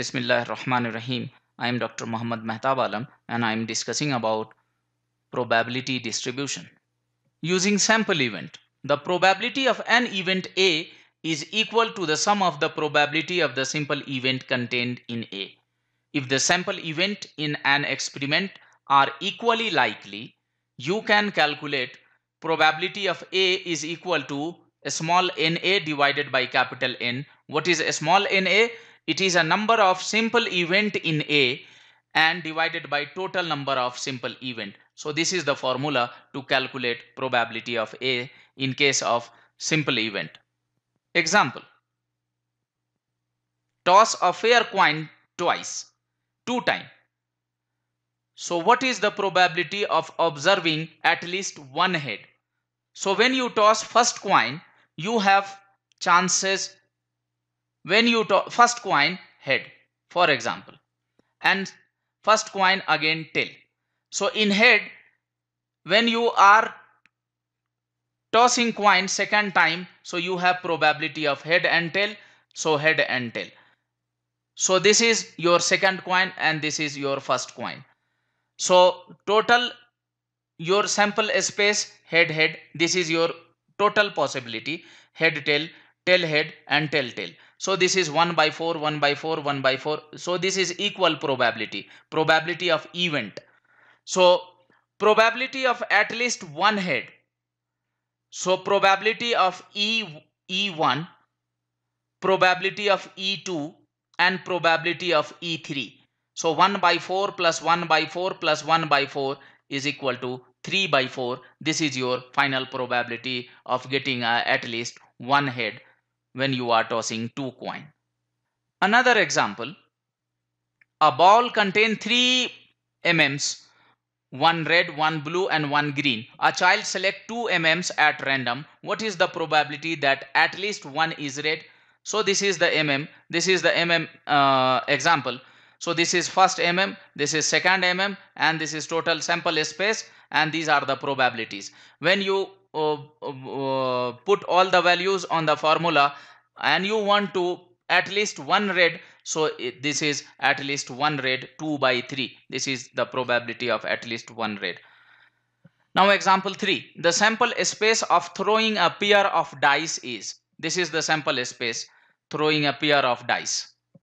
Bismillah Rahman Rahim. I am Dr. Muhammad Mehtab Alam and I am discussing about probability distribution. Using sample event, the probability of an event A is equal to the sum of the probability of the simple event contained in A. If the sample event in an experiment are equally likely, you can calculate probability of A is equal to a small na divided by capital N. What is a small na? It is a number of simple event in A and divided by total number of simple event. So this is the formula to calculate probability of A in case of simple event. Example. Toss a fair coin twice, two time. So what is the probability of observing at least one head? So when you toss first coin, you have chances when you talk first coin head for example and first coin again tail so in head when you are tossing coin second time so you have probability of head and tail so head and tail so this is your second coin and this is your first coin so total your sample space head head this is your total possibility head tail tail head and tail tail so this is 1 by 4, 1 by 4, 1 by 4. So this is equal probability, probability of event. So probability of at least one head. So probability of E, E1, probability of E2 and probability of E3. So 1 by 4 plus 1 by 4 plus 1 by 4 is equal to 3 by 4. This is your final probability of getting uh, at least one head when you are tossing two coin. Another example, a ball contains three MMs, one red, one blue and one green. A child select two MMs at random. What is the probability that at least one is red? So this is the MM, this is the MM uh, example. So this is first mm, this is second mm and this is total sample space and these are the probabilities. When you uh, uh, put all the values on the formula and you want to at least one red so this is at least one red 2 by 3 this is the probability of at least one red now example 3 the sample space of throwing a pair of dice is this is the sample space throwing a pair of dice